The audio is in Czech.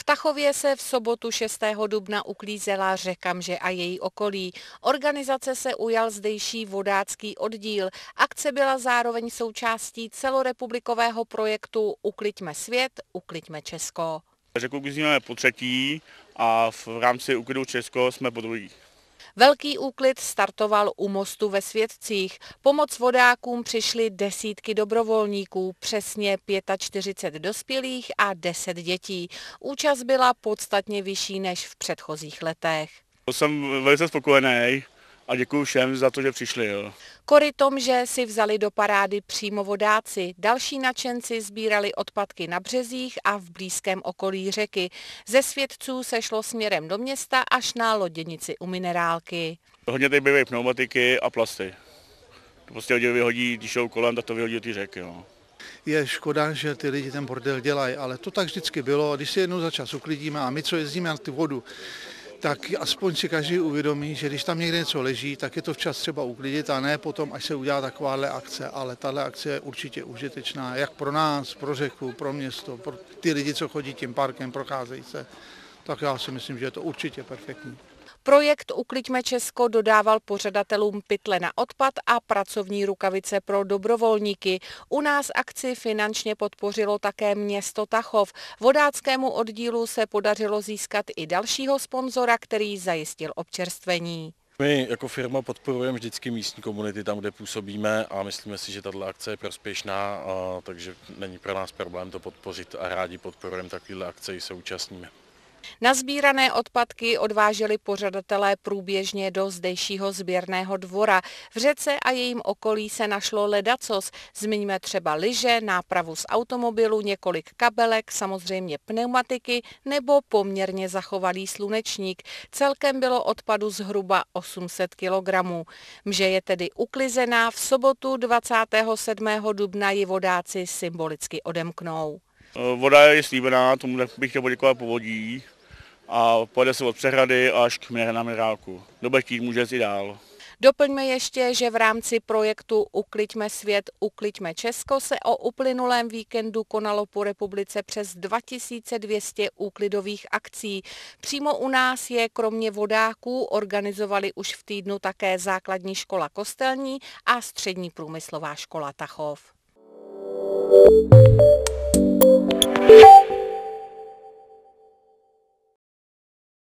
V Tachově se v sobotu 6. dubna uklízela řekamže a její okolí. Organizace se ujal zdejší vodácký oddíl. Akce byla zároveň součástí celorepublikového projektu Ukliďme svět, ukliďme Česko. Řeku uklízíme po třetí a v rámci Uklidu Česko jsme po druhých. Velký úklid startoval u mostu ve Svědcích. Pomoc vodákům přišly desítky dobrovolníků, přesně 45 dospělých a 10 dětí. Účast byla podstatně vyšší než v předchozích letech. Jsem velice spokojený a děkuji všem za to, že přišli. Jo že si vzali do parády přímo vodáci, další nadšenci sbírali odpadky na březích a v blízkém okolí řeky. Ze svědců se šlo směrem do města až na loděnici u minerálky. Hodně tady byly pneumatiky a plasty. To prostě lidi vyhodí, když jsou kolem, tak to vyhodí do ty řeky. Jo. Je škoda, že ty lidi ten bordel dělají, ale to tak vždycky bylo. Když si jednou za čas uklidíme a my, co jezdíme na tu vodu, tak aspoň si každý uvědomí, že když tam někde něco leží, tak je to včas třeba uklidit a ne potom, až se udělá takováhle akce. Ale tahle akce je určitě užitečná, jak pro nás, pro řeku, pro město, pro ty lidi, co chodí tím parkem, procházejí se. Tak já si myslím, že je to určitě perfektní. Projekt Ukliďme Česko dodával pořadatelům pytle na odpad a pracovní rukavice pro dobrovolníky. U nás akci finančně podpořilo také město Tachov. Vodáckému oddílu se podařilo získat i dalšího sponzora, který zajistil občerstvení. My jako firma podporujeme vždycky místní komunity tam, kde působíme a myslíme si, že tato akce je prospěšná, takže není pro nás problém to podpořit a rádi podporujeme takovéhle akce i se účastníme. Nazbírané odpadky odváželi pořadatelé průběžně do zdejšího sběrného dvora. V řece a jejím okolí se našlo ledacos. Zmiňme třeba lyže, nápravu z automobilu, několik kabelek, samozřejmě pneumatiky nebo poměrně zachovalý slunečník. Celkem bylo odpadu zhruba 800 kg. Mže je tedy uklizená, v sobotu 27. dubna ji vodáci symbolicky odemknou. Eh, voda je slíbená, tomu bych chtěl poděkovat povodí a pojede se od přehrady až k na Mirálku. Do tím může jít i dál. Doplňme ještě, že v rámci projektu Ukliďme svět, ukliďme Česko se o uplynulém víkendu konalo po republice přes 2200 úklidových akcí. Přímo u nás je kromě vodáků organizovali už v týdnu také základní škola Kostelní a střední průmyslová škola Tachov. thank you